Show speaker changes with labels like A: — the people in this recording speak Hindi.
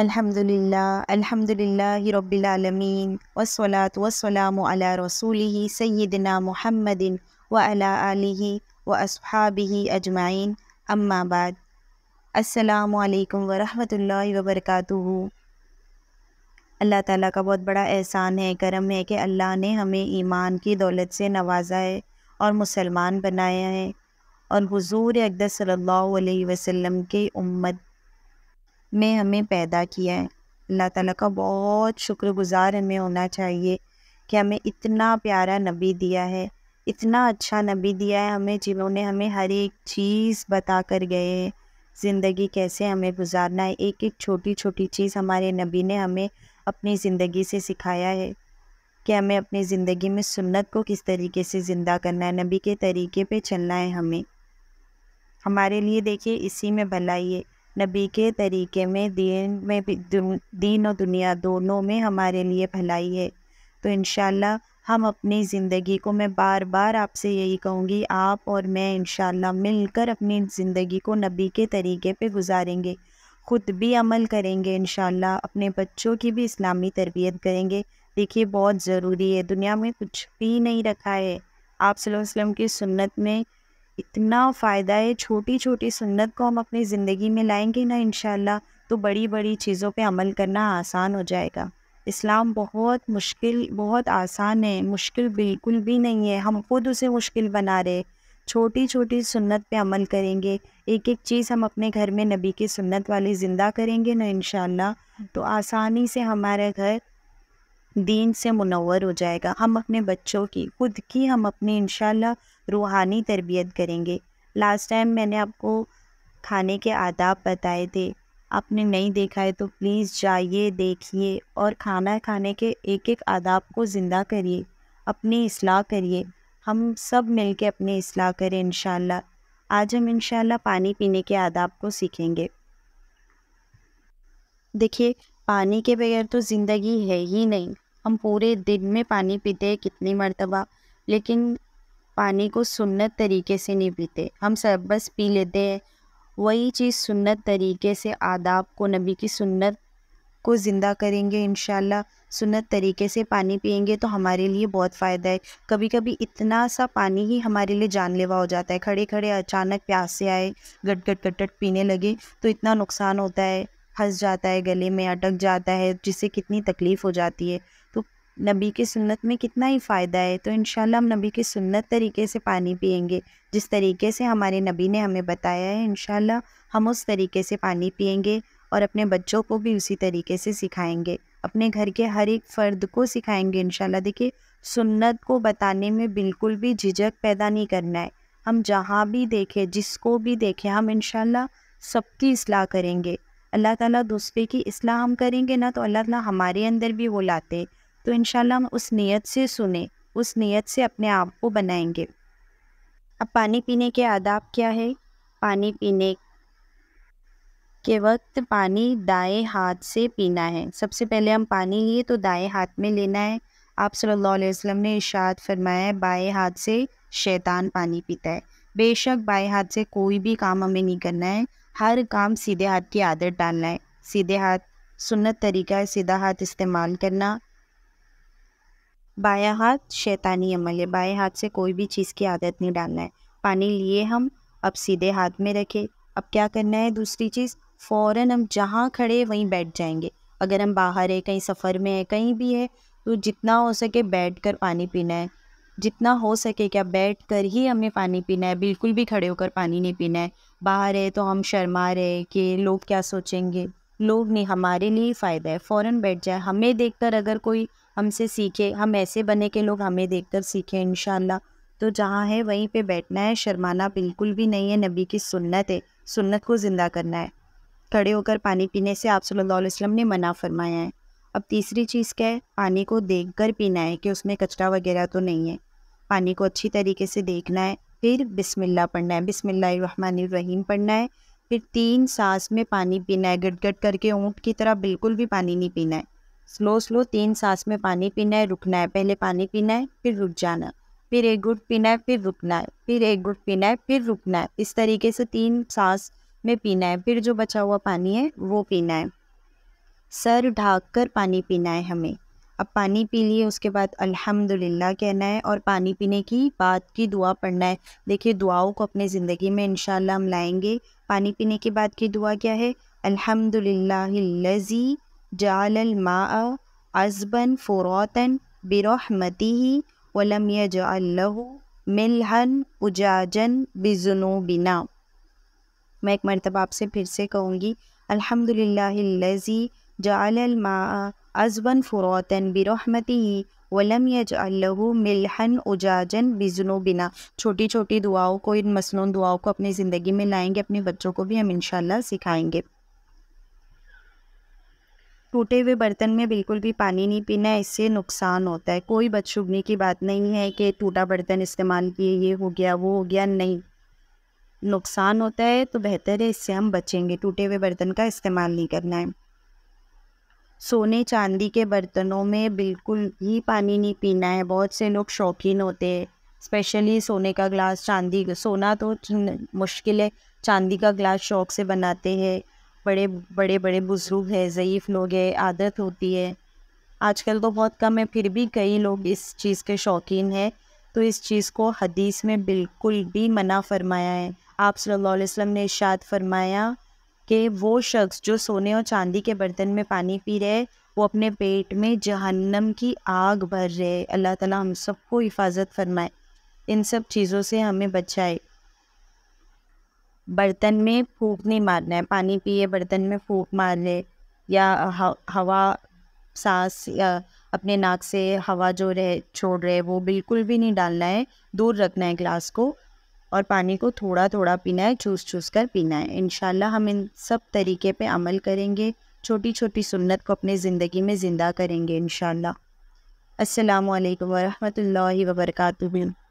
A: अल्हम्दुलिल्लाह अल्हम्दुलिल्लाह रब्बिलमीन वसलात वसलाम अला रसूलिही सैदना मोहम्मदिन व अला आलिही व असहाबिही अजमाइन अम्माबाद असलकम वरहमल वबरक अल्लाह ताला का बहुत बड़ा एहसान है करम है कि अल्लाह ने हमें ईमान की दौलत से नवाजा है और मुसलमान बनाया है और हुजूर अकदर सल्लल्लाहु अलैहि वसल्लम की उम्मत में हमें पैदा किया है अल्लाह ताला का बहुत शुक्रगुज़ार हमें होना चाहिए कि हमें इतना प्यारा नबी दिया है इतना अच्छा नबी दिया है हमें जिन्होंने हमें हर एक चीज़ बता कर गए हैं ज़िंदगी कैसे हमें गुजारना है एक एक छोटी छोटी चीज़ हमारे नबी ने हमें अपनी ज़िंदगी से सिखाया है कि हमें अपनी ज़िंदगी में सुन्नत को किस तरीके से ज़िंदा करना है नबी के तरीके पे चलना है हमें हमारे लिए देखिए इसी में भलाई है नबी के तरीके में दीन में दीन और दुनिया दोनों में हमारे लिए भलाई है तो इन हम अपनी ज़िंदगी को मैं बार बार आपसे यही कहूँगी आप और मैं इन मिलकर अपनी ज़िंदगी को नबी के तरीके पे गुजारेंगे ख़ुद भी अमल करेंगे इन अपने बच्चों की भी इस्लामी तरबियत करेंगे देखिए बहुत ज़रूरी है दुनिया में कुछ भी नहीं रखा है आप वसल्लम की सुन्नत में इतना फ़ायदा है छोटी छोटी सुन्नत को हम अपनी ज़िंदगी में लाएंगे ना इन तो बड़ी बड़ी चीज़ों पे अमल करना आसान हो जाएगा इस्लाम बहुत मुश्किल बहुत आसान है मुश्किल बिल्कुल भी नहीं है हम खुद उसे मुश्किल बना रहे छोटी छोटी सुन्नत पे अमल करेंगे एक एक चीज़ हम अपने घर में नबी की सुन्नत वाली ज़िंदा करेंगे ना इन तो आसानी से हमारा घर दीन से मुनवर हो जाएगा हम अपने बच्चों की खुद की हम अपनी इन रूहानी तरबियत करेंगे लास्ट टाइम मैंने आपको खाने के आदाब बताए थे आपने नहीं देखा है तो प्लीज़ जाइए देखिए और खाना खाने के एक एक आदाब को ज़िंदा करिए अपनी असलाह करिए हम सब मिल के अपनी असलाह करें इन आज हम इन पानी पीने के आदाब को सीखेंगे देखिए पानी के बगैर तो ज़िंदगी है ही नहीं हम पूरे दिन में पानी पीते हैं कितनी मरतबा लेकिन पानी को सुन्नत तरीके से नहीं पीते हम सब बस पी लेते हैं वही चीज़ सुन्नत तरीके से आदाब को नबी की सुन्नत को ज़िंदा करेंगे इन सुन्नत तरीके से पानी पियेंगे तो हमारे लिए बहुत फ़ायदा है कभी कभी इतना सा पानी ही हमारे लिए जानलेवा हो जाता है खड़े खड़े अचानक प्यास से आए गट गट गट गट पीने लगे तो इतना नुकसान होता है फंस जाता है गले में अटक जाता है जिससे कितनी तकलीफ़ हो जाती है नबी की सुन्नत में कितना ही फ़ायदा है तो इन हम नबी की सुन्नत तरीके से पानी पियेंगे जिस तरीके से हमारे नबी ने हमें बताया है इन हम उस तरीके से पानी पियेंगे और अपने बच्चों को भी उसी तरीके से सिखाएंगे अपने घर के हर एक फ़र्द को सिखाएंगे इन देखिए सुन्नत को बताने में बिल्कुल भी झिझक पैदा नहीं करना है हम जहाँ भी देखें जिसको भी देखें हम इन सबकी असलाह करेंगे अल्लाह ताला दूसरे की असलाह हम करेंगे ना तो अल्लाह ताला हमारे अंदर भी वो लाते तो इन हम उस नीयत से सुने उस नीयत से अपने आप को बनाएंगे अब पानी पीने के आदाब क्या है पानी पीने के वक्त पानी दाएं हाथ से पीना है सबसे पहले हम पानी लिए तो दाएं हाथ में लेना है आप सल्लल्लाहु अलैहि वसल्लम ने इशाद फरमाया बाएं हाथ से शैतान पानी पीता है बेशक बाएं हाथ से कोई भी काम हमें नहीं करना है हर काम सीधे हाथ की आदत डालना है सीधे हाथ सुन्नत तरीका है सीधा हाथ इस्तेमाल करना बाया हाथ शैतानी अमल है बाएँ हाथ से कोई भी चीज़ की आदत नहीं डालना है पानी लिए हम अब सीधे हाथ में रखें अब क्या करना है दूसरी चीज़ फ़ौर हम जहाँ खड़े वहीं बैठ जाएंगे अगर हम बाहर है कहीं सफ़र में है कहीं भी है तो जितना हो सके बैठ कर पानी पीना है जितना हो सके क्या बैठ कर ही हमें पानी पीना है बिल्कुल भी खड़े होकर पानी नहीं पीना है बाहर है तो हम शर्मा रहे कि लोग क्या सोचेंगे लोग नहीं हमारे लिए फ़ायदा है फ़ौर बैठ जाए हमें देखकर अगर कोई हमसे सीखे हम ऐसे बने के लोग हमें देखकर सीखें इन तो जहाँ है वहीं पे बैठना है शर्माना बिल्कुल भी नहीं है नबी की सुन्नत है सुन्नत को ज़िंदा करना है खड़े होकर पानी पीने से आप सल्लल्लाहु अलैहि वसल्लम ने मना फरमाया है अब तीसरी चीज़ क्या है पानी को देख कर पीना है कि उसमें कचरा वगैरह तो नहीं है पानी को अच्छी तरीके से देखना है फिर बिसमिल्ला पढ़ना है बिस्मिल्लाहिर्रहमानिर्रहीम पढ़ना है फिर तीन सांस में पानी पीना है गट गट करके ऊँट की तरह बिल्कुल भी पानी नहीं पीना है स्लो स्लो तीन सांस में पानी पीना है रुकना है पहले पानी पीना है फिर रुक जाना फिर एक घुट पीना है फिर रुकना है फिर एक घुट पीना है फिर रुकना है इस तरीके से तीन सांस में पीना है फिर जो बचा हुआ पानी है वो पीना है सर ढाक कर पानी पीना है हमें अब पानी पी लिए उसके बाद अल्हम्दुलिल्लाह कहना है और पानी पीने की बात की दुआ पढ़ना है देखिए दुआओं को अपने ज़िंदगी में इनशाला हम लाएंगे पानी पीने के बाद की दुआ क्या है लजी जालल मा अजबन फ़ुरातन बिरहमती वलम यजअल्लहु मिलहन उजाजन बिना मैं एक मरतबा आपसे फिर से कहूँगी अलहमदिल्लाजी जालमा अजबन फ़ुरातन बिरहमती वलम यजअल्लहु मिलहन उजाजन बिना छोटी छोटी दुआओं को इन मसनू दुआओं को अपनी ज़िंदगी में लाएंगे अपने बच्चों को भी हम इन सिखाएंगे टूटे हुए बर्तन में बिल्कुल भी पानी नहीं पीना है इससे नुकसान होता है कोई बदशुभनी की बात नहीं है कि टूटा बर्तन इस्तेमाल किए ये हो गया वो हो गया नहीं नुकसान होता है तो बेहतर है इससे हम बचेंगे टूटे हुए बर्तन का इस्तेमाल नहीं करना है सोने चांदी के बर्तनों में बिल्कुल ही पानी नहीं पीना है बहुत से लोग शौकीन होते हैं स्पेशली सोने का ग्लास चांदी सोना तो मुश्किल है चांदी का ग्लास शौक से बनाते हैं बड़े बड़े बड़े बुज़ुर्ग है ज़यीफ़ लोग है आदत होती है आजकल तो बहुत कम है फिर भी कई लोग इस चीज़ के शौकीन हैं तो इस चीज़ को हदीस में बिल्कुल भी मना फरमाया है आप सल्लल्लाहु अलैहि वसल्लम ने इशाद फरमाया कि वो शख्स जो सोने और चांदी के बर्तन में पानी पी रहे वो अपने पेट में जहन्नम की आग भर रहे अल्लाह ताला हम सबको हिफाजत फरमाए इन सब चीज़ों से हमें बचाए बर्तन में फूंक नहीं मारना है पानी पिए बर्तन में फूंक मार ले या हवा सांस या अपने नाक से हवा जो रहे छोड़ रहे वो बिल्कुल भी नहीं डालना है दूर रखना है ग्लास को और पानी को थोड़ा थोड़ा पीना है चूस चूस कर पीना है इन हम इन सब तरीके पे अमल करेंगे छोटी छोटी सुन्नत को अपने ज़िंदगी में ज़िंदा करेंगे इन शाला असलकम वरहमल वर्का